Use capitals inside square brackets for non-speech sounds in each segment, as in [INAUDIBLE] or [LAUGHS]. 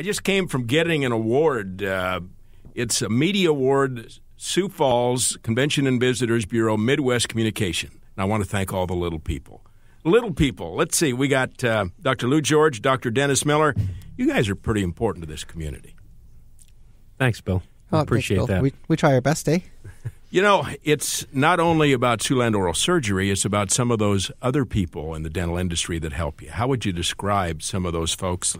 I just came from getting an award. Uh, it's a media award, Sioux Falls Convention and Visitors Bureau Midwest Communication. And I want to thank all the little people. Little people. Let's see. We got uh, Dr. Lou George, Dr. Dennis Miller. You guys are pretty important to this community. Thanks, Bill. I oh, appreciate thanks, Bill. that. We, we try our best, eh? [LAUGHS] You know, it's not only about Siouxland Oral Surgery, it's about some of those other people in the dental industry that help you. How would you describe some of those folks?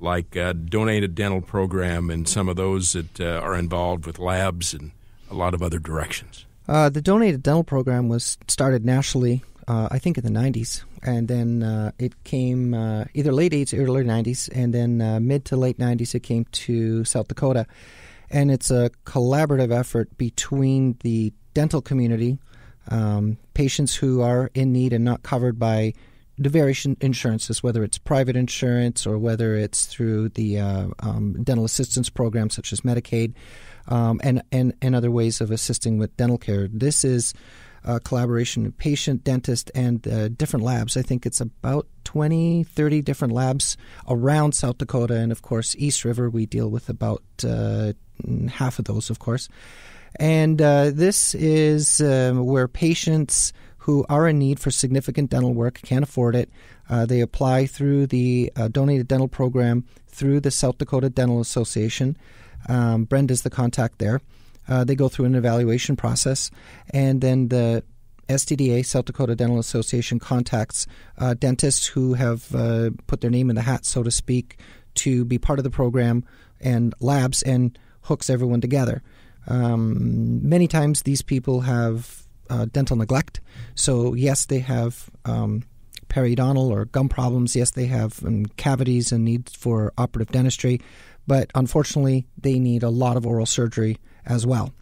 like uh, Dental Program and some of those that uh, are involved with labs and a lot of other directions? Uh, the donated Dental Program was started nationally, uh, I think, in the 90s. And then uh, it came uh, either late 80s or early 90s, and then mid to late 90s it came to South Dakota. And it's a collaborative effort between the dental community, um, patients who are in need and not covered by the various insurances, whether it's private insurance or whether it's through the uh, um, dental assistance program such as Medicaid, um, and, and and other ways of assisting with dental care. This is a collaboration of patient, dentist, and uh, different labs. I think it's about 20, 30 different labs around South Dakota, and of course East River. We deal with about uh, half of those, of course. And uh, this is um, where patients who are in need for significant dental work, can't afford it. Uh, they apply through the uh, donated dental program through the South Dakota Dental Association. Um, Brenda's the contact there. Uh, they go through an evaluation process, and then the SDDA, South Dakota Dental Association, contacts uh, dentists who have uh, put their name in the hat, so to speak, to be part of the program and labs and hooks everyone together. Um, many times these people have uh, dental neglect. So yes, they have um, periodontal or gum problems. Yes, they have um, cavities and needs for operative dentistry, but unfortunately, they need a lot of oral surgery as well.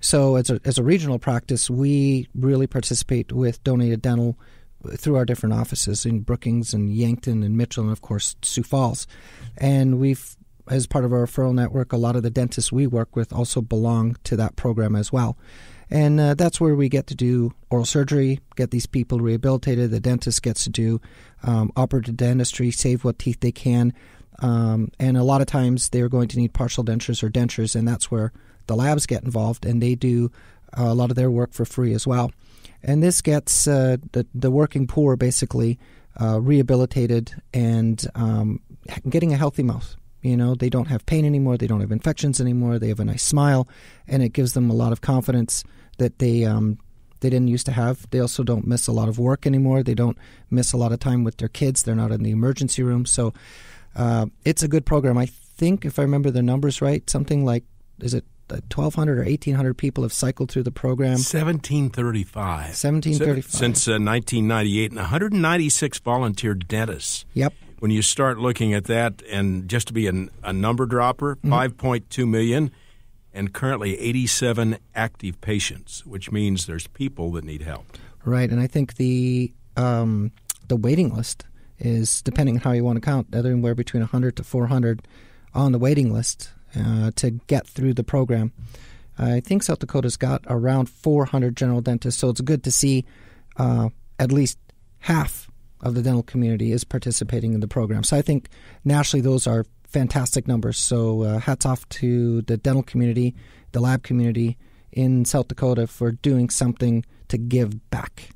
So as a, as a regional practice, we really participate with donated dental through our different offices in Brookings and Yankton and Mitchell and of course Sioux Falls, and we've as part of our referral network, a lot of the dentists we work with also belong to that program as well. And uh, that's where we get to do oral surgery, get these people rehabilitated. The dentist gets to do um, operative dentistry, save what teeth they can. Um, and a lot of times they're going to need partial dentures or dentures, and that's where the labs get involved, and they do uh, a lot of their work for free as well. And this gets uh, the, the working poor basically uh, rehabilitated and um, getting a healthy mouth. You know, they don't have pain anymore, they don't have infections anymore, they have a nice smile, and it gives them a lot of confidence that they um, they didn't used to have. They also don't miss a lot of work anymore. They don't miss a lot of time with their kids. They're not in the emergency room. So uh, it's a good program. I think, if I remember the numbers right, something like is it 1,200 uh, or 1,800 people have cycled through the program. 1735. 1735. Since uh, 1998, and 196 volunteer dentists. Yep. When you start looking at that, and just to be an, a number dropper, mm-hmm. 5.2 million and currently 87 active patients, which means there's people that need help. Right, and I think the um, the waiting list is depending on how you want to count, anywhere between 100 to 400 on the waiting list uh, to get through the program. I think South Dakota's got around 400 general dentists, so it's good to see uh, at least half of the dental community is participating in the program. So I think nationally those are fantastic numbers. So uh, hats off to the dental community, the lab community in South Dakota for doing something to give back.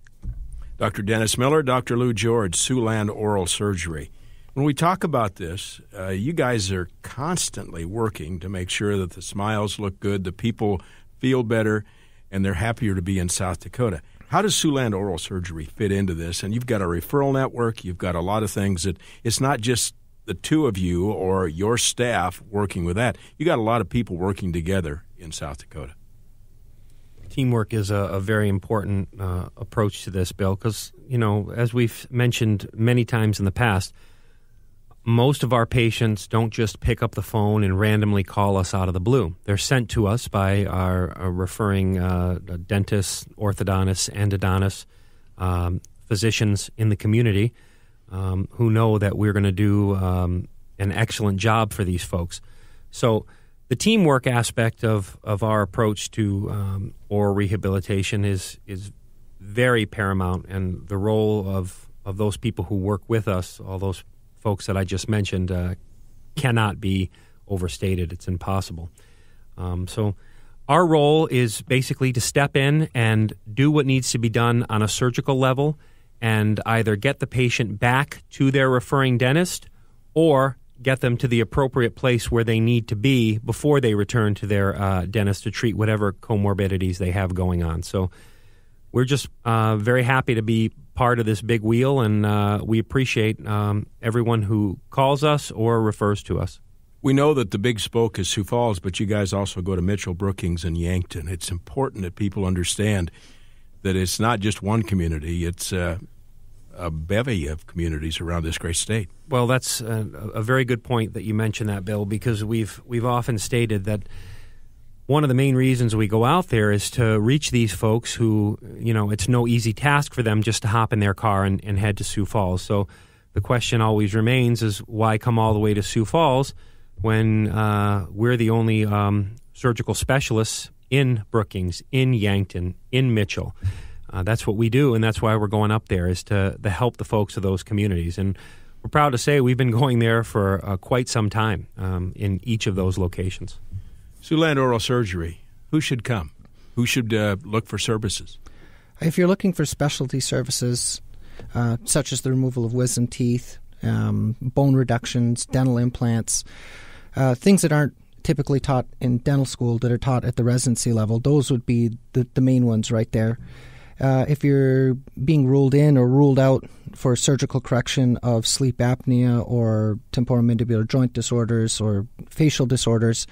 Dr. Dennis Miller, Dr. Lou George, Siouxland Oral Surgery. When we talk about this, uh, you guys are constantly working to make sure that the smiles look good, the people feel better, and they're happier to be in South Dakota. How does Siouxland Oral Surgery fit into this? And you've got a referral network, you've got a lot of things that it's not just the two of you or your staff working with that? You got a lot of people working together in South Dakota. Teamwork is a, a very important uh, approach to this, Bill, because, you know, as we've mentioned many times in the past, most of our patients don't just pick up the phone and randomly call us out of the blue. They're sent to us by our, our referring uh, dentists, orthodontists, endodontists, um, physicians in the community um, who know that we're going to do um, an excellent job for these folks. So the teamwork aspect of, of our approach to um, or rehabilitation is is very paramount, and the role of of those people who work with us, all those folks that I just mentioned, uh, cannot be overstated. It's impossible. Um, so, our role is basically to step in and do what needs to be done on a surgical level and either get the patient back to their referring dentist or get them to the appropriate place where they need to be before they return to their uh, dentist to treat whatever comorbidities they have going on. So we're just uh, very happy to be part of this big wheel, and uh, we appreciate um, everyone who calls us or refers to us. We know that the big spoke is Sioux Falls, but you guys also go to Mitchell, Brookings, and Yankton. It's important that people understand that it's not just one community, it's uh, a bevy of communities around this great state. Well, that's a, a very good point that you mentioned that, Bill, because we've we've often stated that one of the main reasons we go out there is to reach these folks who, you know, it's no easy task for them just to hop in their car and, and head to Sioux Falls. So the question always remains is why come all the way to Sioux Falls when uh, we're the only um, surgical specialists in Brookings, in Yankton, in Mitchell. Uh, that's what we do, and that's why we're going up there is to, to help the folks of those communities. And we're proud to say we've been going there for uh, quite some time um, in each of those locations. Siouxland Oral Surgery, who should come? Who should uh, look for services? If you're looking for specialty services, uh, such as the removal of wisdom teeth, um, bone reductions, dental implants, uh, things that aren't typically taught in dental school that are taught at the residency level. Those would be the, the main ones right there. Uh, if you're being ruled in or ruled out for surgical correction of sleep apnea or temporomandibular joint disorders or facial disorders,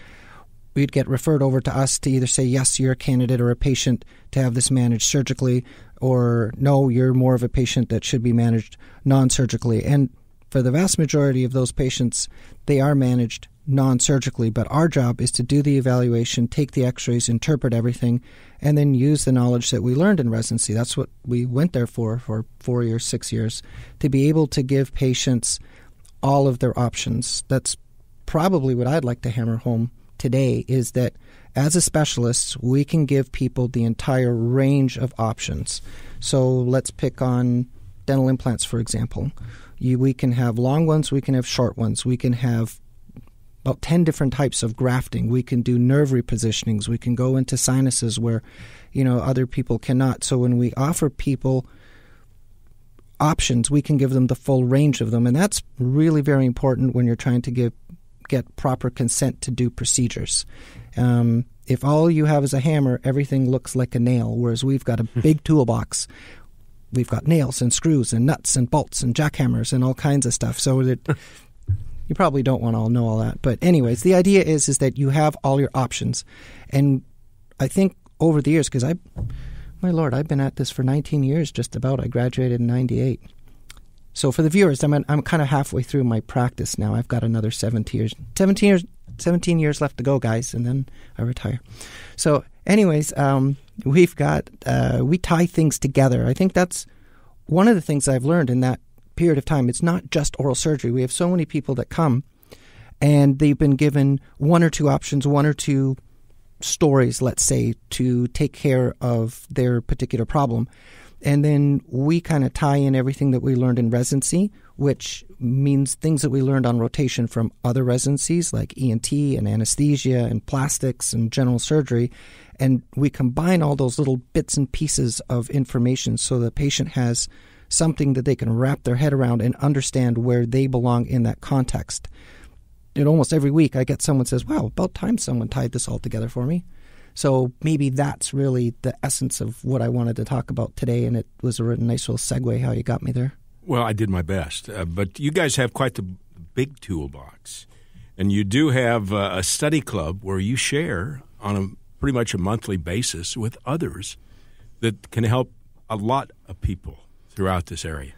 we'd get referred over to us to either say, yes, you're a candidate or a patient to have this managed surgically, or no, you're more of a patient that should be managed non surgically. And for the vast majority of those patients, they are managed non surgically, but our job is to do the evaluation, take the x rays, interpret everything, and then use the knowledge that we learned in residency. That's what we went there for, for four years, six years, to be able to give patients all of their options. That's probably what I'd like to hammer home today is that as a specialist, we can give people the entire range of options. So let's pick on dental implants, for example. You, we can have long ones, we can have short ones, we can have about 10 different types of grafting. We can do nerve repositionings. We can go into sinuses where, you know, other people cannot. So when we offer people options, we can give them the full range of them. And that's really very important when you're trying to give, get proper consent to do procedures. Um, if all you have is a hammer, everything looks like a nail, whereas we've got a hmm. big toolbox. We've got nails and screws and nuts and bolts and jackhammers and all kinds of stuff. So that [LAUGHS] you probably don't want to know all that. But anyways, the idea is is that you have all your options, and I think over the years, because I, my lord, I've been at this for 19 years, just about. I graduated in '98. So for the viewers, I'm I'm kind of halfway through my practice now. I've got another 17 years, 17 years, 17 years left to go, guys, and then I retire. So, anyways, um, we've got uh, we tie things together. I think that's one of the things I've learned in that period of time. It's not just oral surgery. We have so many people that come and they've been given one or two options, one or two stories, let's say, to take care of their particular problem. And then we kind of tie in everything that we learned in residency, which means things that we learned on rotation from other residencies like ENT and anesthesia and plastics and general surgery. And we combine all those little bits and pieces of information so the patient has something that they can wrap their head around and understand where they belong in that context. And almost every week, I get someone says, "Wow, about time someone tied this all together for me." So maybe that's really the essence of what I wanted to talk about today, and it was a nice little segue how you got me there. Well, I did my best, uh, but you guys have quite the big toolbox, and you do have uh, a study club where you share on a pretty much a monthly basis with others that can help a lot of people throughout this area.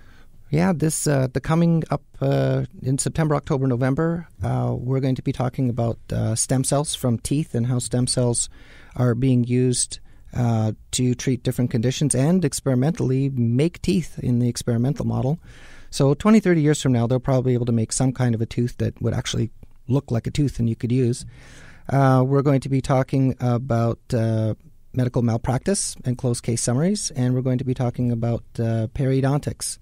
Yeah, this uh, the coming up uh, in September, October, November, uh, we're going to be talking about uh, stem cells from teeth and how stem cells are being used uh, to treat different conditions and experimentally make teeth in the experimental model. So 20, 30 years from now, they'll probably be able to make some kind of a tooth that would actually look like a tooth and you could use. Uh, we're going to be talking about medical malpractice and closed case summaries, and we're going to be talking about uh, periodontics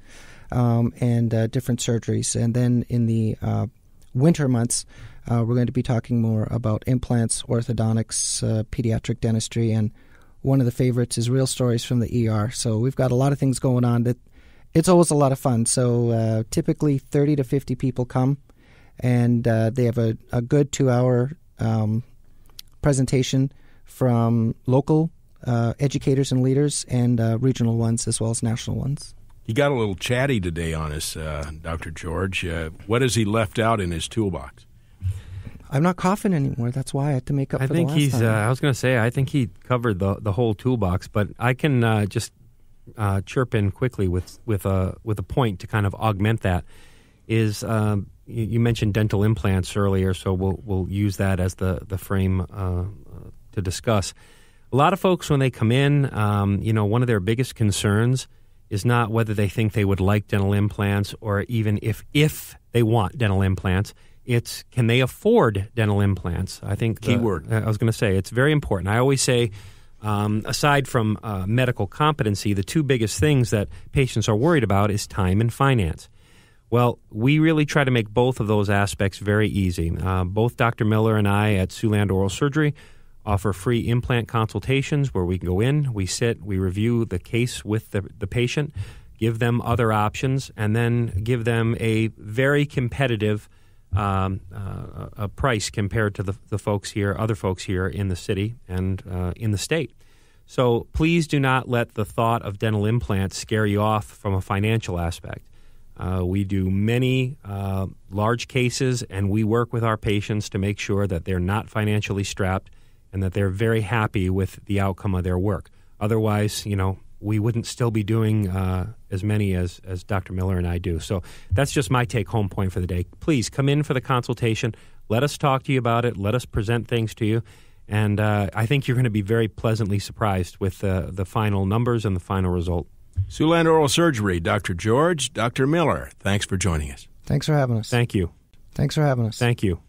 um, and uh, different surgeries. And then in the uh, winter months, uh, we're going to be talking more about implants, orthodontics, uh, pediatric dentistry, and one of the favorites is real stories from the ER. So we've got a lot of things going on that it's always a lot of fun. So uh, typically 30 to 50 people come, and they have a, a good two hour um, presentation from local uh, educators and leaders and uh, regional ones as well as national ones. You got a little chatty today on us, uh, Dr. George. Uh, what has he left out in his toolbox? I'm not coughing anymore. That's why I had to make up. I think he's. Uh, I was going to say I think he covered the the whole toolbox, but I can uh, just chirp in quickly with with a with a point to kind of augment that. Is um, you, you, mentioned dental implants earlier, so we'll we'll use that as the the frame to discuss. A lot of folks, when they come in, um, you know, one of their biggest concerns is not whether they think they would like dental implants or even if if they want dental implants. It's can they afford dental implants? I think keyword. I was going to say it's very important. I always say. Um, aside from uh, medical competency, the two biggest things that patients are worried about is time and finance. Well, we really try to make both of those aspects very easy. Uh, both Dr. Miller and I at Siouxland Oral Surgery offer free implant consultations where we can go in, we sit, we review the case with the, the patient, give them other options, and then give them a very competitive um, uh, a price compared to the, the folks here, other folks here in the city and uh, in the state. So please do not let the thought of dental implants scare you off from a financial aspect. Uh, we do many uh, large cases and we work with our patients to make sure that they're not financially strapped and that they're very happy with the outcome of their work. Otherwise, you know, we wouldn't still be doing uh, as many as, as Dr. Miller and I do. So that's just my take home point for the day. Please come in for the consultation. Let us talk to you about it. Let us present things to you. And uh, I think you're going to be very pleasantly surprised with uh, the final numbers and the final result. Siouxland Oral Surgery, Dr. George, Dr. Miller, thanks for joining us. Thanks for having us. Thank you. Thanks for having us. Thank you.